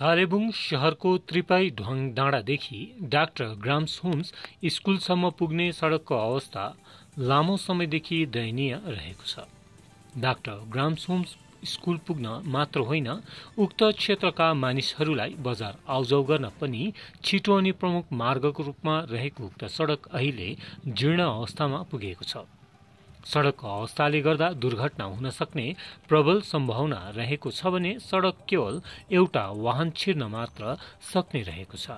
कालेबुङ शहरको त्रिपाई ढङ डाँडादेखि डाक्टर ग्राम्स होम्स स्कुलसम्म पुग्ने सड़कको अवस्था लामो समयदेखि दयनीय रहेको छ डाक्टर ग्राम्स होम्स स्कुल पुग्न मात्र होइन उक्त क्षेत्रका मानिसहरूलाई बजार आउजाउ गर्न पनि छिटो अनि प्रमुख मार्गको रूपमा रहेको उक्त सड़क अहिले जीर्ण अवस्थामा पुगेको छ सडक अवस्थाले गर्दा दुर्घटना हुन सक्ने प्रबल सम्भावना रहेको छ भने सड़क केवल एउटा वाहन छिर्न मात्र सक्ने रहेको छ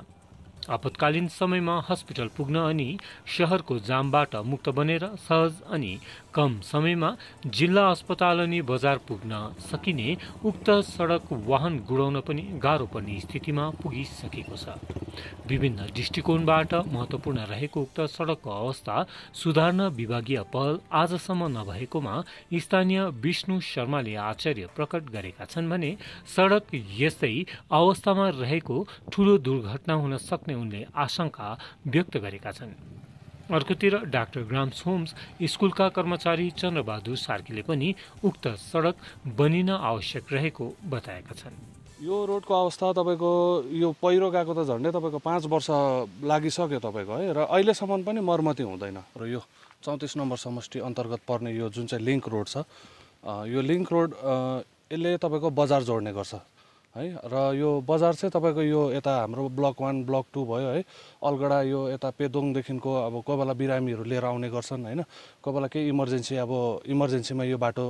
आपतकालीन समयमा हस्पिटल पुग्न अनि शहरको जामबाट मुक्त बनेर सहज अनि कम समयमा जिल्ला अस्पताल अनि बजार पुग्न सकिने उक्त सड़क वाहन गुडाउन पनि गाह्रो पर्ने स्थितिमा पुगिसकेको छ विभिन्न दृष्टिकोणबाट महत्वपूर्ण रहेको उक्त सडकको अवस्था सुधार्न विभागीय पहल आजसम्म नभएकोमा स्थानीय विष्णु शर्माले आश्चर्य प्रकट गरेका छन् भने सडक यस्तै अवस्थामा रहेको ठूलो दुर्घटना हुन सक्ने उनले आशंका व्यक्त गरेका छन् अर्कोतिर डाक्टर ग्राम्स होम्स स्कुलका कर्मचारी चन्द्रबहादुर सार्कीले पनि उक्त सडक बनिन आवश्यक रहेको बताएका छन् यो रोडको अवस्था तपाईँको यो पहिरो गएको त झन्डै तपाईँको पाँच वर्ष लागिसक्यो तपाईँको है र अहिलेसम्म पनि मर्मती हुँदैन र यो चौतिस नम्बर समष्टि अन्तर्गत पर्ने यो जुन चाहिँ लिङ्क रोड छ यो लिङ्क रोड यसले तपाईँको बजार जोड्ने गर्छ है र यो बजार चाहिँ तपाईँको यो यता हाम्रो ब्लक वान ब्लक टू भयो है अलगडा यो यता पेदोङदेखिको अब कोही बेला बिरामीहरू लिएर आउने गर्छन् होइन कोही बेला केही इमर्जेन्सी अब इमर्जेन्सीमा यो बाटो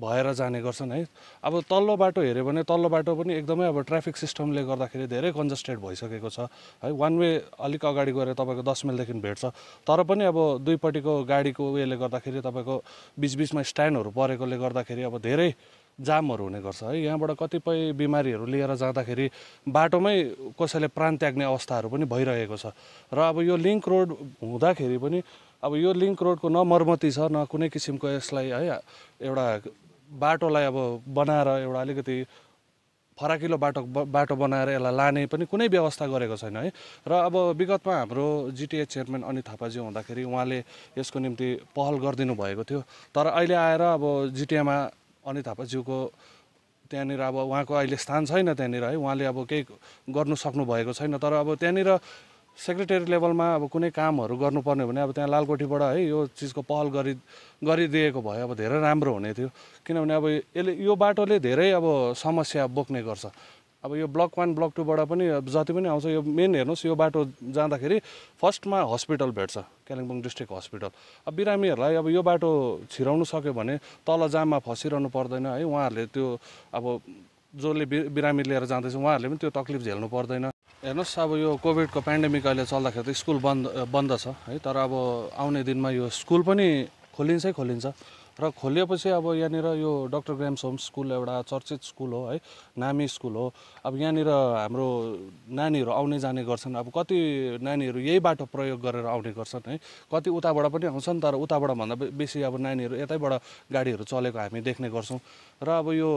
भएर जाने गर्छन् है अब तल्लो बाटो हेऱ्यो भने तल्लो बाटो पनि एकदमै अब ट्राफिक सिस्टमले गर्दाखेरि धेरै कन्जस्टेड भइसकेको छ है वान वे अलिक अगाडि गएर तपाईँको दस माइलदेखि भेट्छ तर पनि अब दुईपट्टिको गाडीको उयोले गर्दाखेरि तपाईँको बिचबिचमा स्ट्यान्डहरू परेकोले गर्दाखेरि अब धेरै जामहरू हुने गर्छ है यहाँबाट कतिपय बिमारीहरू लिएर जाँदाखेरि बाटोमै कसैले प्राण त्याग्ने अवस्थाहरू पनि भइरहेको छ र अब यो लिङ्क रोड हुँदाखेरि पनि अब यो लिङ्क रोडको न मर्मती छ न कुनै किसिमको यसलाई है एउटा बाटोलाई अब बनाएर एउटा अलिकति फराकिलो बाटो बाटो बनाएर यसलाई लाने पनि कुनै व्यवस्था गरेको छैन है र अब विगतमा हाम्रो जिटिए चेयरम्यान अनित थापाजी हुँदाखेरि उहाँले यसको निम्ति पहल गरिदिनु भएको थियो तर अहिले आएर अब जिटिएमा अनित थापाज्यूको त्यहाँनिर अब उहाँको अहिले स्थान छैन त्यहाँनिर है उहाँले अब केही गर्नु सक्नु भएको छैन तर अब त्यहाँनिर सेक्रेटेरी लेभलमा अब कुनै कामहरू गर्नुपर्ने भने अब त्यहाँ लालकोठीबाट है यो चिजको पहल गरि गरिदिएको भए अब धेरै राम्रो हुने थियो किनभने अब यसले यो बाटोले धेरै अब समस्या बोक्ने गर्छ अब यो ब्लक वान ब्लक टूबाट पनि जति पनि आउँछ यो मेन हेर्नुहोस् यो बाटो जाँदाखेरि फर्स्टमा हस्पिटल भेट्छ कालिम्पोङ डिस्ट्रिक्ट हस्पिटल अब बिरामीहरूलाई अब यो बाटो छिराउनु सक्यो भने तल जाममा फसिरहनु पर्दैन है उहाँहरूले त्यो अब जसले बिरामी लिएर जाँदैछ उहाँहरूले पनि त्यो तक्लिफ झेल्नु पर्दैन हेर्नुहोस् अब यो कोभिडको पेन्डेमिक अहिले चल्दाखेरि त स्कुल बन्द बन्द छ है तर अब आउने दिनमा यो स्कुल पनि खोलिन्छै खोलिन्छ र खोलिएपछि अब यहाँनिर यो डक्टर ग्राम्स होम स्कुल एउटा चर्चित स्कुल हो है नामी स्कुल हो अब यहाँनिर हाम्रो नानीहरू आउने जाने गर्छन् अब कति नानीहरू यही बाटो प्रयोग गरेर आउने गर्छन् है कति उताबाट पनि आउँछन् तर उताबाट भन्दा बेसी अब नानीहरू यतैबाट गाडीहरू चलेको हामी देख्ने गर्छौँ र अब यो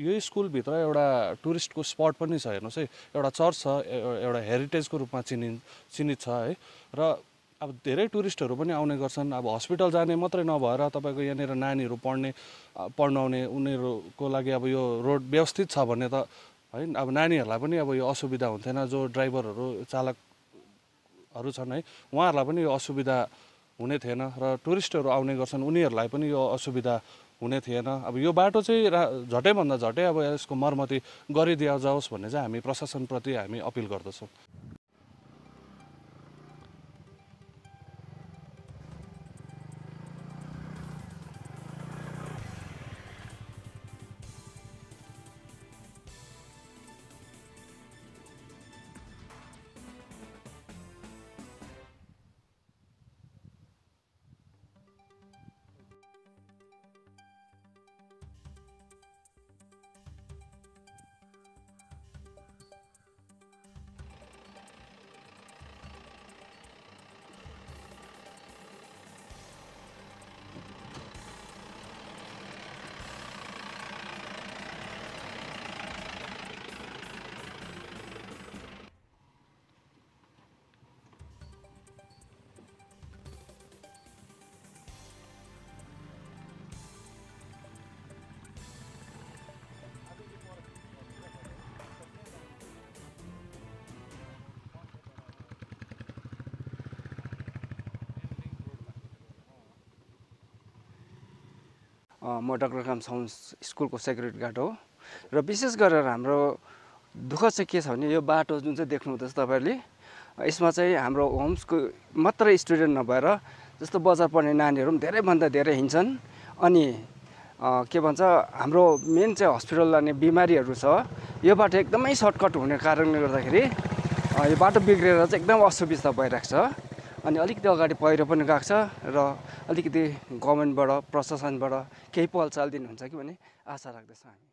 यो स्कुलभित्र एउटा टुरिस्टको स्पट पनि छ हेर्नुहोस् है एउटा चर्च छ एउटा हेरिटेजको रूपमा चिनि चिनित छ है र अब धेरै टुरिस्टहरू पनि आउने गर्छन् अब हस्पिटल जाने मात्रै नभएर तपाईँको यहाँनिर नानीहरू पढ्ने पढ्न आउने उनीहरूको लागि अब यो रोड व्यवस्थित छ भने त है अब नानीहरूलाई पनि अब यो असुविधा हुन्थेन जो ड्राइभरहरू चालकहरू छन् है उहाँहरूलाई पनि यो असुविधा हुने थिएन र टुरिस्टहरू आउने गर्छन् उनीहरूलाई पनि यो असुविधा हुने थिएन अब यो बाटो चाहिँ झट्टैभन्दा झट्टै अब यसको मर्मती गरिदिया जाओस् भन्ने चाहिँ हामी प्रशासनप्रति हामी अपिल गर्दछौँ म डक्टर काम साउन्स स्कुलको सेक्रेटरी गार्ड हो र विशेष गरेर हाम्रो दुःख चाहिँ के छ भने यो बाटो जुन चाहिँ देख्नुहुँदैछ तपाईँहरूले यसमा चाहिँ हाम्रो होम्सको मात्रै स्टुडेन्ट नभएर जस्तो बजार पढ्ने नानीहरू पनि धेरैभन्दा धेरै हिँड्छन् अनि के भन्छ हाम्रो मेन चाहिँ हस्पिटल लाने बिमारीहरू छ यो बाटो एकदमै सर्टकट हुने कारणले गर्दाखेरि यो बाटो बिग्रेर चाहिँ एकदम असुविस्ता भइरहेको छ अनि अलिकति अगाडि पहिरो पनि गएको छ र अलिकति गभर्मेन्टबाट प्रशासनबाट केही पहल चालिदिनुहुन्छ हुन्छ कि भन्ने आशा राख्दछौँ हामी